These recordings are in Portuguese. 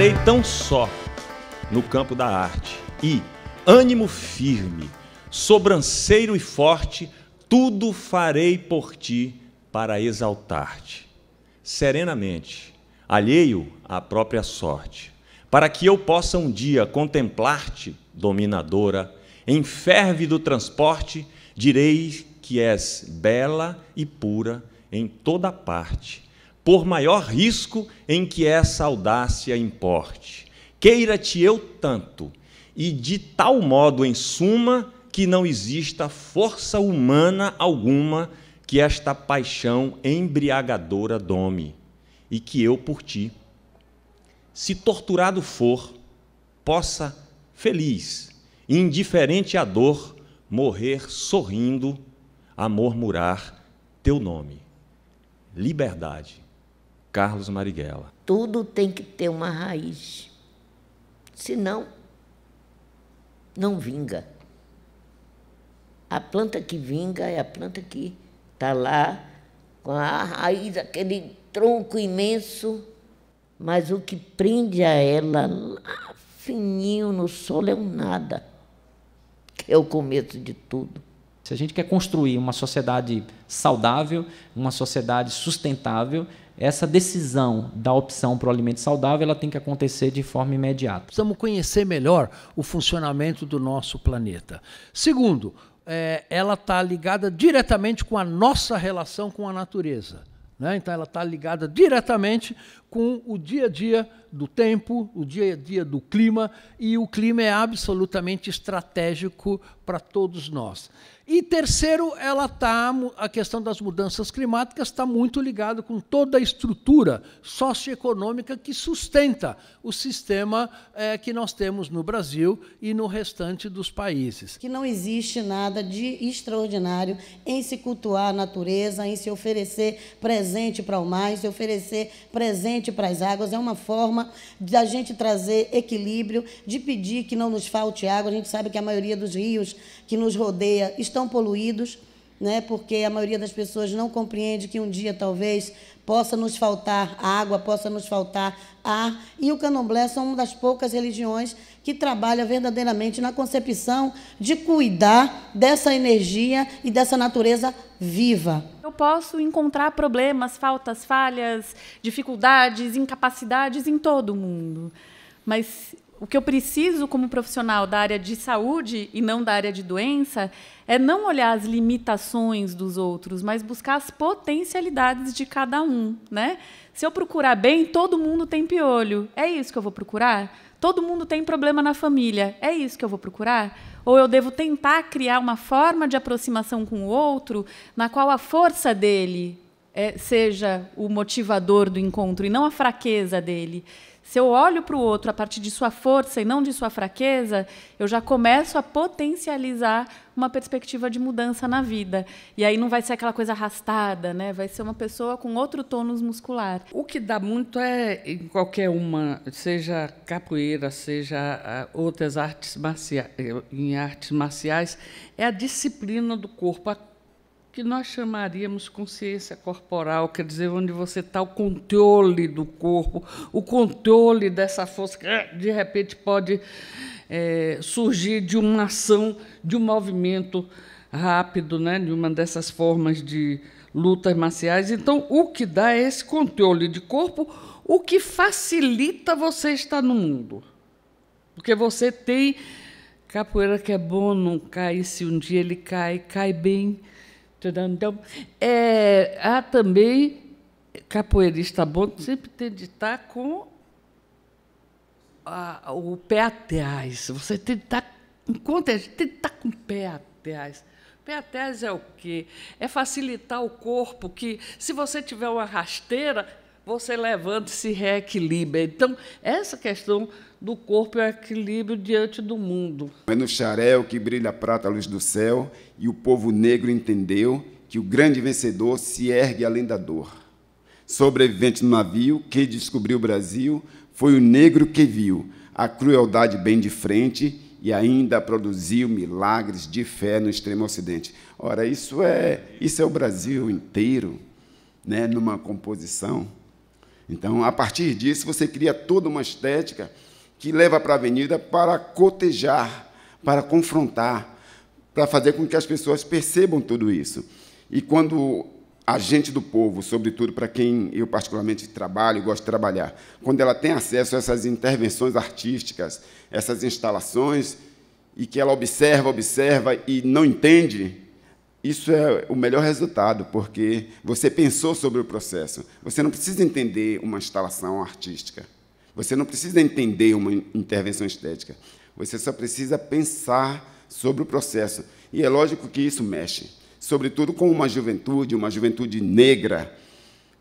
estarei tão só no campo da arte. E, ânimo firme, sobranceiro e forte, tudo farei por ti para exaltar-te, serenamente, alheio à própria sorte, para que eu possa um dia contemplar-te, dominadora, em férvido transporte, direi que és bela e pura em toda parte por maior risco em que essa audácia importe. Queira-te eu tanto, e de tal modo, em suma, que não exista força humana alguma que esta paixão embriagadora dome, e que eu por ti, se torturado for, possa, feliz, indiferente à dor, morrer sorrindo a murmurar teu nome. Liberdade. Carlos Marighella. Tudo tem que ter uma raiz. Senão, não vinga. A planta que vinga é a planta que está lá com a raiz, aquele tronco imenso, mas o que prende a ela lá fininho no solo é um nada, que é o começo de tudo. Se a gente quer construir uma sociedade saudável, uma sociedade sustentável, essa decisão da opção para o alimento saudável ela tem que acontecer de forma imediata. Precisamos conhecer melhor o funcionamento do nosso planeta. Segundo, é, ela está ligada diretamente com a nossa relação com a natureza. Né? Então, ela está ligada diretamente com o dia a dia do tempo, o dia a dia do clima, e o clima é absolutamente estratégico para todos nós. E terceiro, ela tá, a questão das mudanças climáticas está muito ligada com toda a estrutura socioeconômica que sustenta o sistema é, que nós temos no Brasil e no restante dos países. Que não existe nada de extraordinário em se cultuar a natureza, em se oferecer presente para o mar, em se oferecer presente para as águas. É uma forma da gente trazer equilíbrio, de pedir que não nos falte água. A gente sabe que a maioria dos rios que nos rodeia estão poluídos, né? porque a maioria das pessoas não compreende que um dia talvez possa nos faltar água, possa nos faltar ar. E o candomblé são uma das poucas religiões que trabalha verdadeiramente na concepção de cuidar dessa energia e dessa natureza viva. Eu posso encontrar problemas, faltas, falhas, dificuldades, incapacidades em todo o mundo. Mas o que eu preciso como profissional da área de saúde e não da área de doença é não olhar as limitações dos outros, mas buscar as potencialidades de cada um, né? Se eu procurar bem, todo mundo tem piolho. É isso que eu vou procurar? Todo mundo tem problema na família. É isso que eu vou procurar? Ou eu devo tentar criar uma forma de aproximação com o outro na qual a força dele é, seja o motivador do encontro e não a fraqueza dele? Se eu olho para o outro a partir de sua força e não de sua fraqueza, eu já começo a potencializar uma perspectiva de mudança na vida. E aí não vai ser aquela coisa arrastada, né? Vai ser uma pessoa com outro tônus muscular. O que dá muito é em qualquer uma, seja capoeira, seja ah, outras artes marciais, eh, em artes marciais, é a disciplina do corpo, a que nós chamaríamos consciência corporal, quer dizer, onde você está o controle do corpo, o controle dessa força que eh, de repente pode é, surgir de uma ação, de um movimento rápido, né, de uma dessas formas de lutas marciais. Então, o que dá é esse controle de corpo, o que facilita você estar no mundo. Porque você tem capoeira que é bom não cair, se um dia ele cai, cai bem então, é, há também capoeirista bom sempre tem de estar com a, o pé atrás. Você tem de estar encontra tem de estar com o pé atrás. pé atrás é o quê? É facilitar o corpo, que se você tiver uma rasteira, você levanta e se reequilibra. Então, essa questão do corpo é o equilíbrio diante do mundo. É no xarel que brilha a prata à luz do céu, e o povo negro entendeu que o grande vencedor se ergue além da dor. Sobrevivente no navio, que descobriu o Brasil, foi o negro que viu a crueldade bem de frente e ainda produziu milagres de fé no extremo ocidente. Ora, isso é, isso é o Brasil inteiro, né, numa composição. Então, a partir disso, você cria toda uma estética que leva para a avenida para cotejar, para confrontar, para fazer com que as pessoas percebam tudo isso. E quando a gente do povo, sobretudo para quem eu particularmente trabalho, e gosto de trabalhar, quando ela tem acesso a essas intervenções artísticas, essas instalações, e que ela observa, observa e não entende, isso é o melhor resultado, porque você pensou sobre o processo. Você não precisa entender uma instalação artística. Você não precisa entender uma intervenção estética. Você só precisa pensar sobre o processo. E é lógico que isso mexe, sobretudo com uma juventude, uma juventude negra,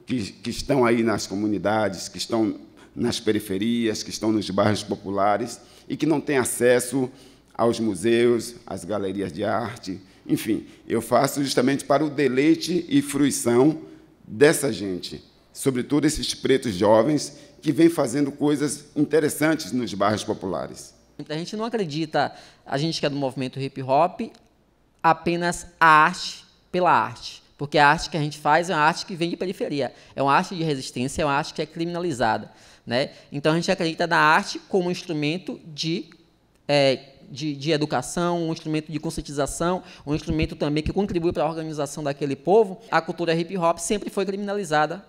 que, que estão aí nas comunidades, que estão nas periferias, que estão nos bairros populares e que não têm acesso aos museus, às galerias de arte, enfim, eu faço justamente para o deleite e fruição dessa gente, sobretudo esses pretos jovens que vêm fazendo coisas interessantes nos bairros populares. A gente não acredita, a gente que é do movimento hip hop, apenas a arte pela arte. Porque a arte que a gente faz é uma arte que vem de periferia, é uma arte de resistência, é uma arte que é criminalizada. Né? Então a gente acredita na arte como instrumento de é, de, de educação, um instrumento de conscientização, um instrumento também que contribui para a organização daquele povo, a cultura hip hop sempre foi criminalizada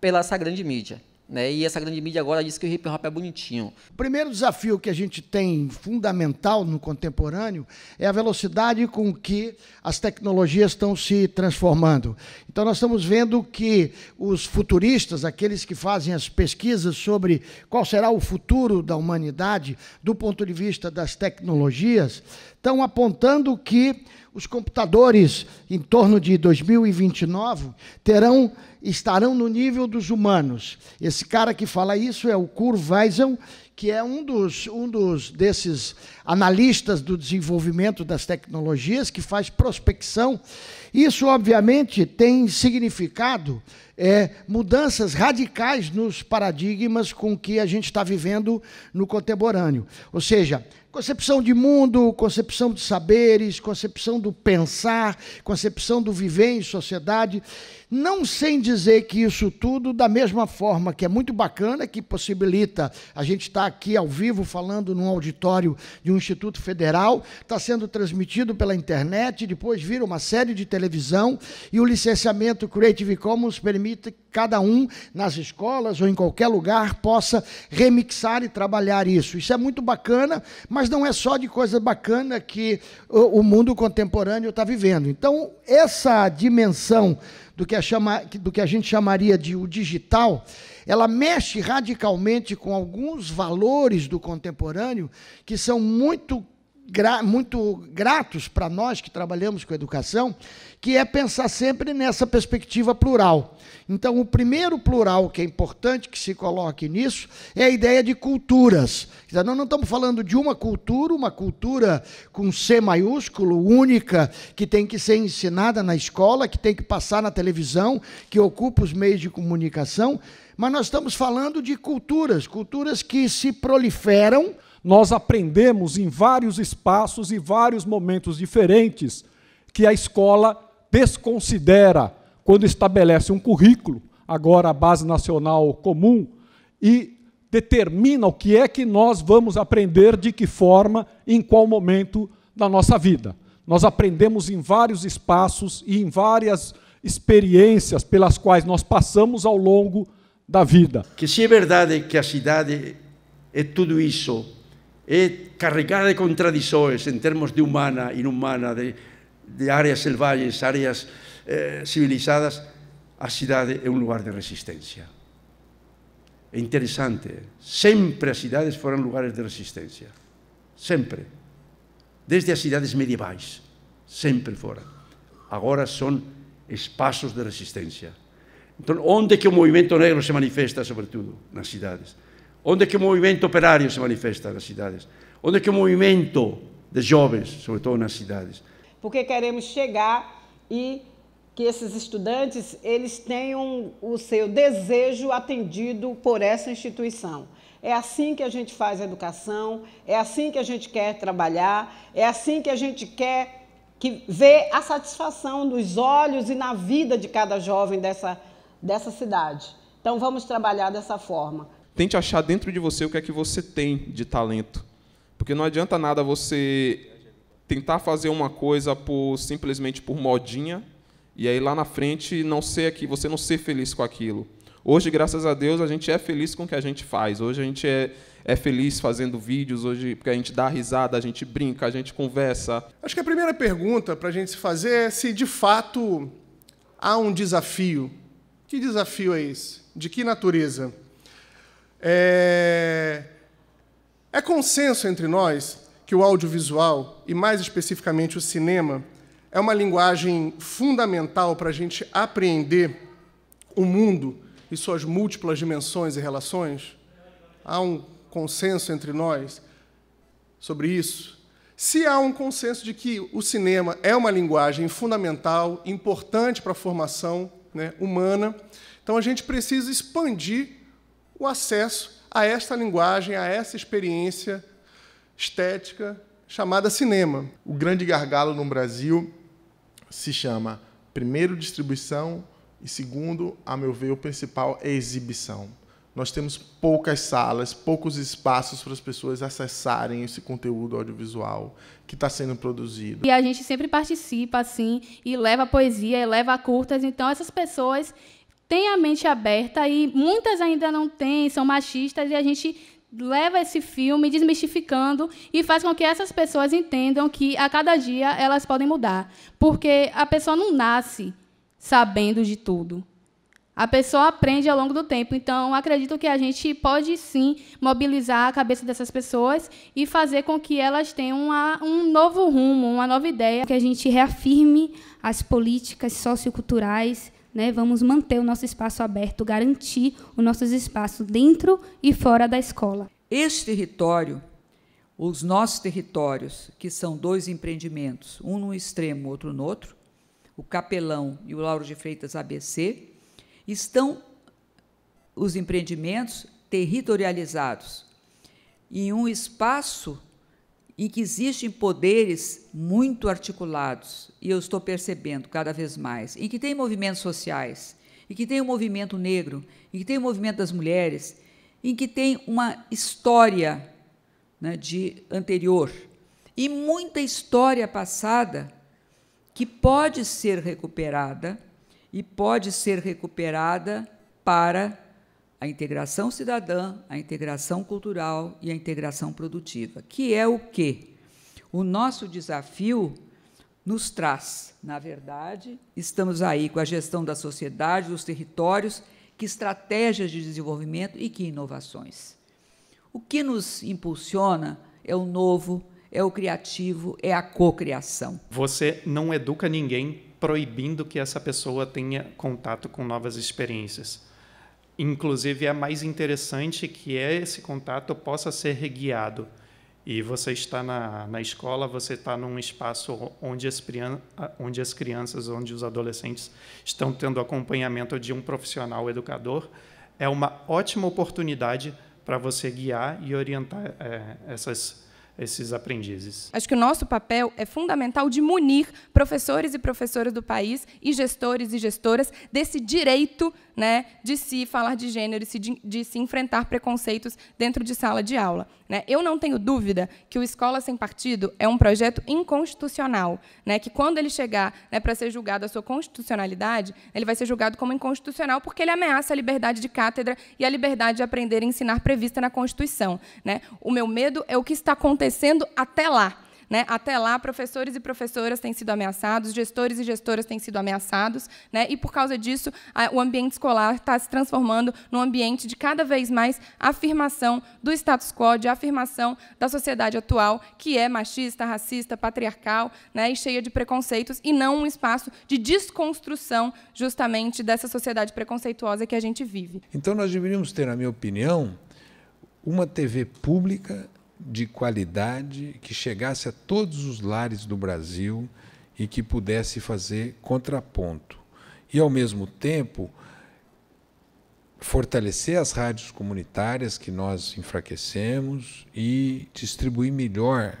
pela essa grande mídia. Né? E essa grande mídia agora diz que o hip hop é bonitinho. O primeiro desafio que a gente tem fundamental no contemporâneo é a velocidade com que as tecnologias estão se transformando. Então nós estamos vendo que os futuristas, aqueles que fazem as pesquisas sobre qual será o futuro da humanidade do ponto de vista das tecnologias, estão apontando que os computadores, em torno de 2029, terão estarão no nível dos humanos. Esse cara que fala isso é o Kurt que é um dos, um dos desses analistas do desenvolvimento das tecnologias que faz prospecção. Isso, obviamente, tem significado é, mudanças radicais nos paradigmas com que a gente está vivendo no contemporâneo. Ou seja, concepção de mundo, concepção de saberes, concepção do pensar, concepção do viver em sociedade. Não sem dizer que isso tudo, da mesma forma que é muito bacana, que possibilita a gente estar tá aqui ao vivo falando num auditório de um Instituto Federal, está sendo transmitido pela internet, depois vira uma série de televisão e o licenciamento Creative Commons permite que cada um nas escolas ou em qualquer lugar possa remixar e trabalhar isso. Isso é muito bacana, mas não é só de coisa bacana que o mundo contemporâneo está vivendo. Então, essa dimensão do que a a chama, do que a gente chamaria de o digital, ela mexe radicalmente com alguns valores do contemporâneo que são muito gra muito gratos para nós que trabalhamos com educação, que é pensar sempre nessa perspectiva plural. Então, o primeiro plural que é importante que se coloque nisso é a ideia de culturas. nós não estamos falando de uma cultura, uma cultura com C maiúsculo, única, que tem que ser ensinada na escola, que tem que passar na televisão, que ocupa os meios de comunicação, mas nós estamos falando de culturas, culturas que se proliferam nós aprendemos em vários espaços e vários momentos diferentes que a escola desconsidera quando estabelece um currículo, agora a base nacional comum, e determina o que é que nós vamos aprender, de que forma, em qual momento da nossa vida. Nós aprendemos em vários espaços e em várias experiências pelas quais nós passamos ao longo da vida. Que se é verdade que a cidade é tudo isso, é carregada de contradições em termos de humana, inhumana, de, de áreas selvagens, áreas eh, civilizadas, a cidade é um lugar de resistência. É interessante, sempre as cidades foram lugares de resistência. Sempre. Desde as cidades medievais, sempre foram. Agora são espaços de resistência. Então, onde é que o movimento negro se manifesta, sobretudo? Nas cidades. Onde é que o movimento operário se manifesta nas cidades? Onde é que o movimento de jovens, sobretudo nas cidades? Porque queremos chegar e que esses estudantes eles tenham o seu desejo atendido por essa instituição. É assim que a gente faz a educação, é assim que a gente quer trabalhar, é assim que a gente quer que ver a satisfação nos olhos e na vida de cada jovem dessa, dessa cidade. Então vamos trabalhar dessa forma tente achar dentro de você o que é que você tem de talento. Porque não adianta nada você tentar fazer uma coisa por simplesmente por modinha e aí lá na frente não ser aqui, você não ser feliz com aquilo. Hoje, graças a Deus, a gente é feliz com o que a gente faz. Hoje a gente é, é feliz fazendo vídeos, hoje porque a gente dá risada, a gente brinca, a gente conversa. Acho que a primeira pergunta para a gente se fazer é se de fato há um desafio. Que desafio é esse? De que natureza? É... é consenso entre nós que o audiovisual, e mais especificamente o cinema, é uma linguagem fundamental para a gente apreender o mundo e suas múltiplas dimensões e relações? Há um consenso entre nós sobre isso? Se há um consenso de que o cinema é uma linguagem fundamental, importante para a formação né, humana, então a gente precisa expandir o acesso a esta linguagem, a essa experiência estética chamada cinema. O grande gargalo no Brasil se chama, primeiro, distribuição e, segundo, a meu ver, o principal é exibição. Nós temos poucas salas, poucos espaços para as pessoas acessarem esse conteúdo audiovisual que está sendo produzido. E a gente sempre participa, assim, e leva a poesia, e leva a curtas. Então, essas pessoas têm a mente aberta e muitas ainda não têm, são machistas e a gente leva esse filme desmistificando e faz com que essas pessoas entendam que a cada dia elas podem mudar, porque a pessoa não nasce sabendo de tudo. A pessoa aprende ao longo do tempo. Então, acredito que a gente pode sim mobilizar a cabeça dessas pessoas e fazer com que elas tenham uma, um novo rumo, uma nova ideia. Que a gente reafirme as políticas socioculturais né? Vamos manter o nosso espaço aberto, garantir os nossos espaços dentro e fora da escola. Este território, os nossos territórios, que são dois empreendimentos, um num extremo, outro no outro, o Capelão e o Lauro de Freitas ABC, estão os empreendimentos territorializados em um espaço em que existem poderes muito articulados, e eu estou percebendo cada vez mais, em que tem movimentos sociais, em que tem o movimento negro, em que tem o movimento das mulheres, em que tem uma história né, de anterior e muita história passada que pode ser recuperada e pode ser recuperada para a integração cidadã, a integração cultural e a integração produtiva, que é o que o nosso desafio nos traz. Na verdade, estamos aí com a gestão da sociedade, dos territórios, que estratégias de desenvolvimento e que inovações. O que nos impulsiona é o novo, é o criativo, é a cocriação. Você não educa ninguém proibindo que essa pessoa tenha contato com novas experiências inclusive é mais interessante que esse contato possa ser guiado. E você está na, na escola, você está num espaço onde as, onde as crianças, onde os adolescentes estão tendo acompanhamento de um profissional educador, é uma ótima oportunidade para você guiar e orientar é, essas esses aprendizes. Acho que o nosso papel é fundamental de munir professores e professoras do país e gestores e gestoras desse direito né, de se falar de gênero e de, de, se enfrentar preconceitos dentro de sala de aula. Né? Eu não tenho dúvida que o Escola Sem Partido é um projeto inconstitucional, né, que quando ele chegar né, para ser julgado a sua constitucionalidade, ele vai ser julgado como inconstitucional porque ele ameaça a liberdade de cátedra e a liberdade de aprender e ensinar prevista na Constituição. Né? O meu medo é o que está acontecendo até lá. Né? Até lá, professores e professoras têm sido ameaçados, gestores e gestoras têm sido ameaçados, né? e por causa disso, a, o ambiente escolar está se transformando num ambiente de cada vez mais afirmação do status quo, de afirmação da sociedade atual, que é machista, racista, patriarcal né? e cheia de preconceitos, e não um espaço de desconstrução justamente dessa sociedade preconceituosa que a gente vive. Então, nós deveríamos ter, na minha opinião, uma TV pública de qualidade que chegasse a todos os lares do Brasil e que pudesse fazer contraponto. E, ao mesmo tempo, fortalecer as rádios comunitárias que nós enfraquecemos e distribuir melhor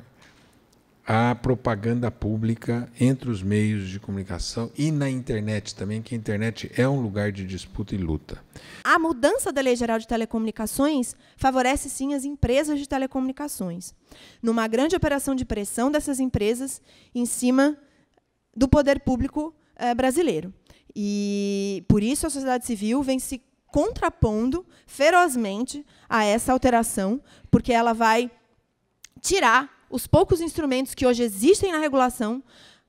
a propaganda pública entre os meios de comunicação e na internet também, que a internet é um lugar de disputa e luta. A mudança da Lei Geral de Telecomunicações favorece sim as empresas de telecomunicações, numa grande operação de pressão dessas empresas em cima do poder público eh, brasileiro. E por isso a sociedade civil vem se contrapondo ferozmente a essa alteração, porque ela vai tirar os poucos instrumentos que hoje existem na regulação uh,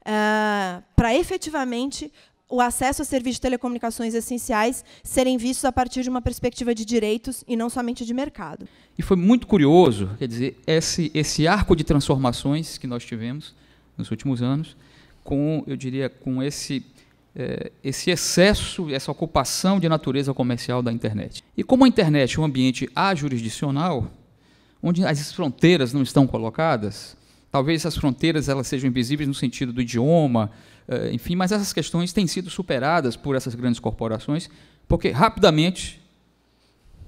eh, para efetivamente o acesso a serviços de telecomunicações essenciais serem vistos a partir de uma perspectiva de direitos e não somente de mercado. E foi muito curioso, quer dizer, esse, esse arco de transformações que nós tivemos nos últimos anos, com, eu diria, com esse, eh, esse excesso, essa ocupação de natureza comercial da internet. E como a internet é um ambiente ajurisdicional, onde as fronteiras não estão colocadas. Talvez as fronteiras elas sejam invisíveis no sentido do idioma, eh, enfim, mas essas questões têm sido superadas por essas grandes corporações, porque rapidamente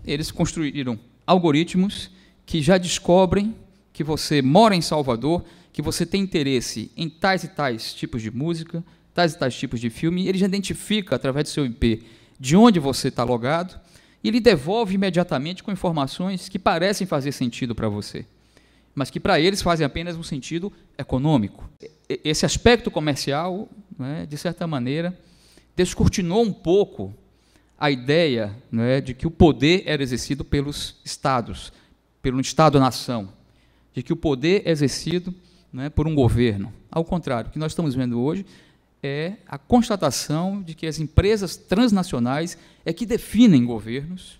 eles construíram algoritmos que já descobrem que você mora em Salvador, que você tem interesse em tais e tais tipos de música, tais e tais tipos de filme, ele já identifica através do seu IP de onde você está logado e ele devolve imediatamente com informações que parecem fazer sentido para você, mas que para eles fazem apenas um sentido econômico. Esse aspecto comercial, né, de certa maneira, descortinou um pouco a ideia né, de que o poder era exercido pelos estados, pelo Estado-nação, de que o poder é exercido né, por um governo. Ao contrário, o que nós estamos vendo hoje é a constatação de que as empresas transnacionais é que definem governos,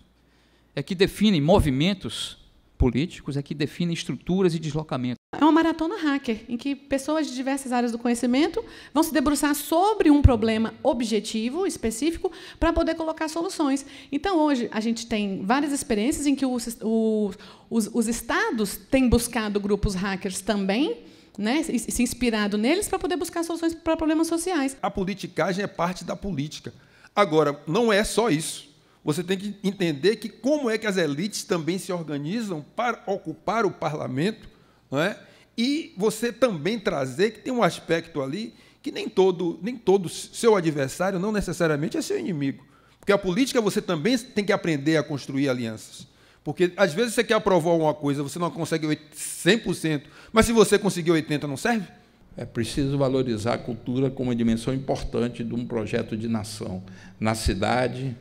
é que definem movimentos políticos, é que definem estruturas e deslocamentos. É uma maratona hacker, em que pessoas de diversas áreas do conhecimento vão se debruçar sobre um problema objetivo, específico, para poder colocar soluções. Então, hoje, a gente tem várias experiências em que os, os, os estados têm buscado grupos hackers também, né, se inspirado neles para poder buscar soluções para problemas sociais. A politicagem é parte da política. Agora, não é só isso. Você tem que entender que como é que as elites também se organizam para ocupar o parlamento, é? E você também trazer que tem um aspecto ali que nem todo, nem todo seu adversário não necessariamente é seu inimigo. Porque a política você também tem que aprender a construir alianças. Porque às vezes você quer aprovar alguma coisa, você não consegue 100%, mas se você conseguir 80%, não serve? É preciso valorizar a cultura como uma dimensão importante de um projeto de nação. Na cidade,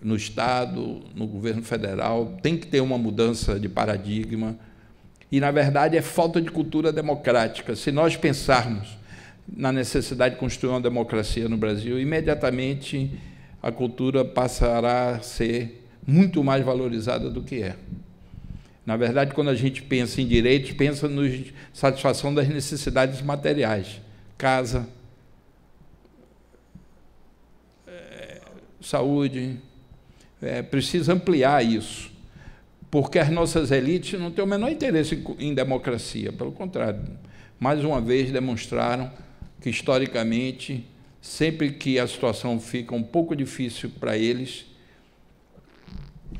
no Estado, no governo federal, tem que ter uma mudança de paradigma. E, na verdade, é falta de cultura democrática. Se nós pensarmos na necessidade de construir uma democracia no Brasil, imediatamente a cultura passará a ser muito mais valorizada do que é. Na verdade, quando a gente pensa em direitos, pensa na satisfação das necessidades materiais, casa, é, saúde. É, precisa ampliar isso, porque as nossas elites não têm o menor interesse em, em democracia, pelo contrário, mais uma vez demonstraram que historicamente, sempre que a situação fica um pouco difícil para eles,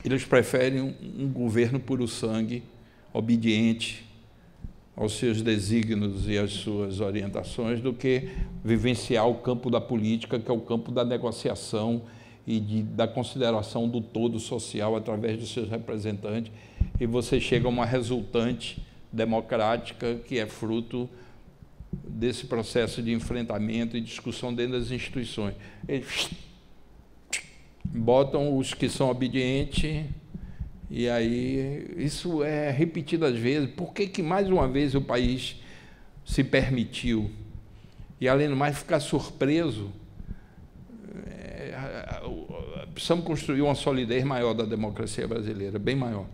eles preferem um, um governo puro sangue, obediente aos seus desígnios e às suas orientações, do que vivenciar o campo da política, que é o campo da negociação e de, da consideração do todo social através dos seus representantes. E você chega a uma resultante democrática que é fruto desse processo de enfrentamento e discussão dentro das instituições. Eles botam os que são obedientes e aí isso é repetido às vezes. Por que, que mais uma vez o país se permitiu? E além do mais ficar surpreso, precisamos é, construir uma solidez maior da democracia brasileira, bem maior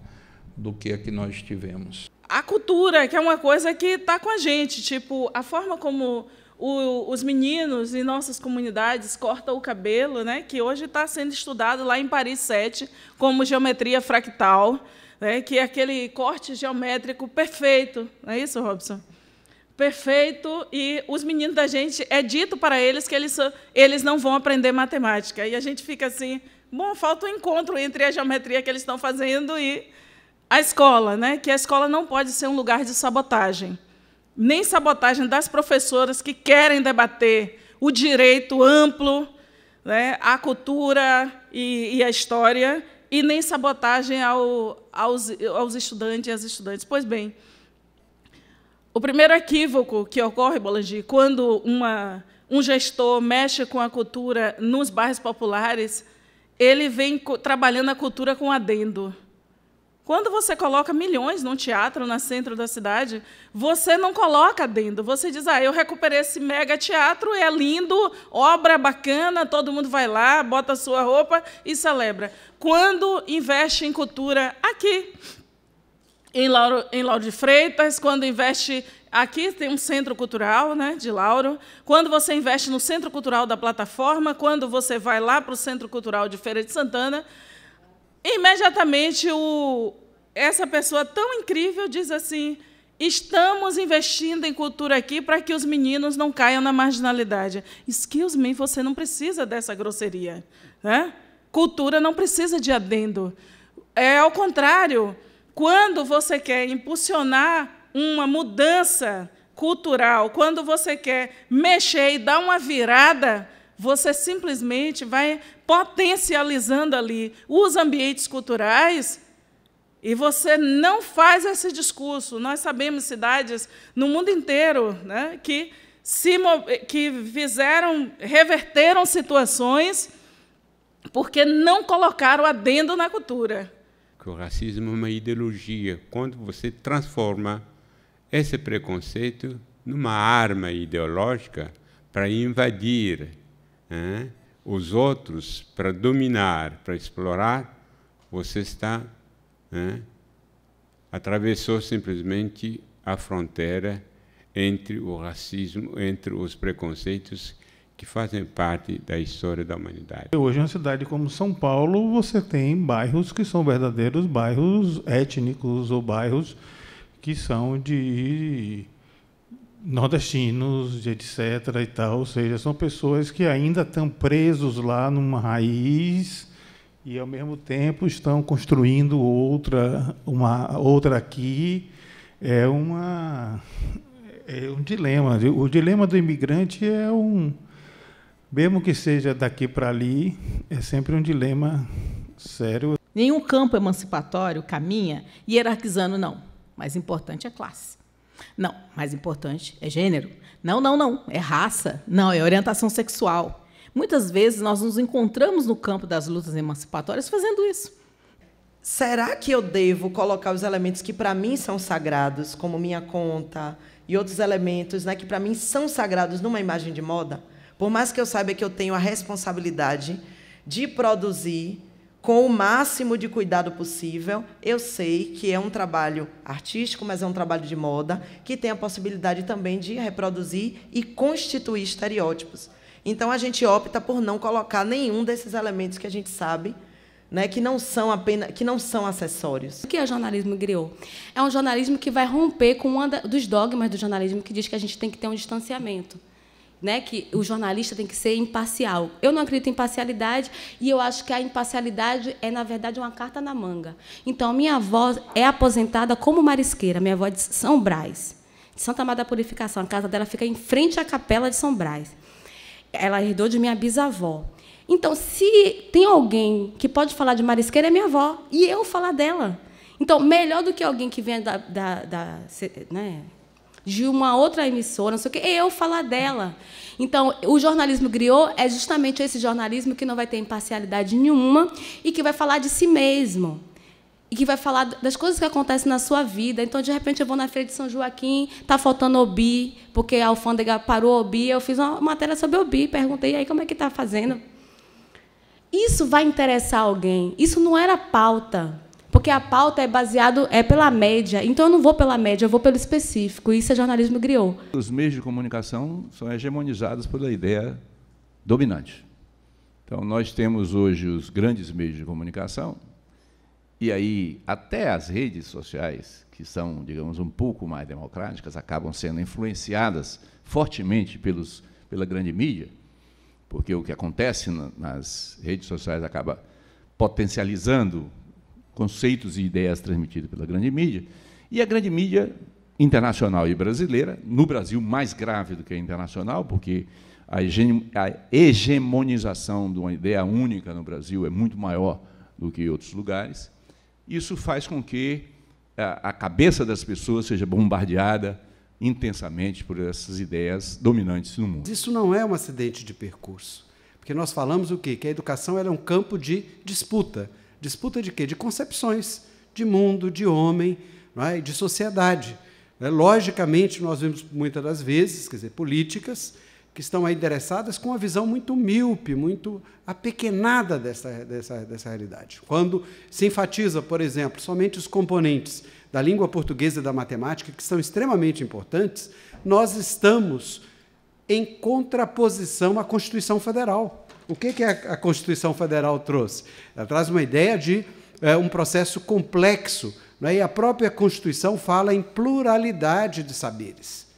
do que a que nós tivemos. A cultura, que é uma coisa que está com a gente, tipo, a forma como o, os meninos em nossas comunidades cortam o cabelo, né, que hoje está sendo estudado lá em Paris 7 como geometria fractal, né, que é aquele corte geométrico perfeito. Não é isso, Robson? Perfeito. E os meninos da gente, é dito para eles que eles, eles não vão aprender matemática. E a gente fica assim, bom, falta um encontro entre a geometria que eles estão fazendo e a escola, né, que a escola não pode ser um lugar de sabotagem nem sabotagem das professoras que querem debater o direito amplo, né, a cultura e, e a história, e nem sabotagem ao, aos, aos estudantes e às estudantes. Pois bem, o primeiro equívoco que ocorre, Bolangi, quando uma, um gestor mexe com a cultura nos bairros populares, ele vem trabalhando a cultura com adendo. Quando você coloca milhões num teatro no centro da cidade, você não coloca dentro. Você diz, ah, eu recuperei esse mega teatro, é lindo, obra bacana, todo mundo vai lá, bota sua roupa e celebra. Quando investe em cultura aqui, em Lauro, em Lauro de Freitas, quando investe Aqui tem um centro cultural né, de Lauro. Quando você investe no centro cultural da plataforma, quando você vai lá para o centro cultural de Feira de Santana, Imediatamente, o, essa pessoa tão incrível diz assim: estamos investindo em cultura aqui para que os meninos não caiam na marginalidade. Excuse me, você não precisa dessa grosseria. Né? Cultura não precisa de adendo. É ao contrário, quando você quer impulsionar uma mudança cultural, quando você quer mexer e dar uma virada, você simplesmente vai potencializando ali os ambientes culturais e você não faz esse discurso. Nós sabemos cidades no mundo inteiro né, que, se, que fizeram, reverteram situações porque não colocaram adendo na cultura. Que o racismo é uma ideologia. Quando você transforma esse preconceito numa arma ideológica para invadir né, os outros para dominar, para explorar, você está né, atravessou simplesmente a fronteira entre o racismo, entre os preconceitos que fazem parte da história da humanidade. Hoje, uma cidade como São Paulo, você tem bairros que são verdadeiros bairros étnicos ou bairros que são de nordestinos, etc. e tal, ou seja, são pessoas que ainda estão presos lá numa raiz e ao mesmo tempo estão construindo outra, uma outra aqui. É uma é um dilema. O dilema do imigrante é um mesmo que seja daqui para ali, é sempre um dilema sério. Nenhum campo emancipatório caminha hierarquizando não, mas importante é a classe. Não, mais importante é gênero. Não, não, não, é raça. Não, é orientação sexual. Muitas vezes nós nos encontramos no campo das lutas emancipatórias fazendo isso. Será que eu devo colocar os elementos que para mim são sagrados, como minha conta e outros elementos, né, que para mim são sagrados numa imagem de moda? Por mais que eu saiba que eu tenho a responsabilidade de produzir com o máximo de cuidado possível. Eu sei que é um trabalho artístico, mas é um trabalho de moda, que tem a possibilidade também de reproduzir e constituir estereótipos. Então a gente opta por não colocar nenhum desses elementos que a gente sabe né, que não são apenas, que não são acessórios. O que é o jornalismo griot? É um jornalismo que vai romper com um dos dogmas do jornalismo que diz que a gente tem que ter um distanciamento né, que o jornalista tem que ser imparcial. Eu não acredito em parcialidade e eu acho que a imparcialidade é, na verdade, uma carta na manga. Então, minha avó é aposentada como marisqueira, minha avó é de São Brás, de Santa Maria da Purificação. A casa dela fica em frente à capela de São Brás. Ela herdou de minha bisavó. Então, se tem alguém que pode falar de marisqueira, é minha avó. E eu falar dela. Então, melhor do que alguém que venha da, da, da né, de uma outra emissora, não sei o quê, e eu falar dela. Então, o jornalismo griot é justamente esse jornalismo que não vai ter imparcialidade nenhuma e que vai falar de si mesmo. E que vai falar das coisas que acontecem na sua vida. Então, de repente, eu vou na Feira de São Joaquim, tá faltando obi, porque a alfândega parou obi. Eu fiz uma matéria sobre obi, perguntei aí como é que está fazendo. Isso vai interessar alguém. Isso não era pauta porque a pauta é baseado é pela média. Então eu não vou pela média, eu vou pelo específico. Isso é jornalismo criou Os meios de comunicação são hegemonizados pela ideia dominante. Então nós temos hoje os grandes meios de comunicação e aí até as redes sociais, que são, digamos, um pouco mais democráticas, acabam sendo influenciadas fortemente pelos pela grande mídia, porque o que acontece nas redes sociais acaba potencializando conceitos e ideias transmitidas pela grande mídia, e a grande mídia internacional e brasileira, no Brasil mais grave do que a internacional, porque a hegemonização de uma ideia única no Brasil é muito maior do que em outros lugares. Isso faz com que eh, a cabeça das pessoas seja bombardeada intensamente por essas ideias dominantes no mundo. Isso não é um acidente de percurso, porque nós falamos o quê? Que a educação era é um campo de disputa. Disputa de quê? De concepções, de mundo, de homem, é? de sociedade. É? Logicamente, nós vemos muitas das vezes, quer dizer, políticas que estão aí endereçadas com uma visão muito míope, muito apequenada dessa, dessa, dessa realidade. Quando se enfatiza, por exemplo, somente os componentes da língua portuguesa e da matemática, que são extremamente importantes, nós estamos em contraposição à Constituição Federal. O que, que a Constituição Federal trouxe? Ela traz uma ideia de é, um processo complexo, né? e a própria Constituição fala em pluralidade de saberes.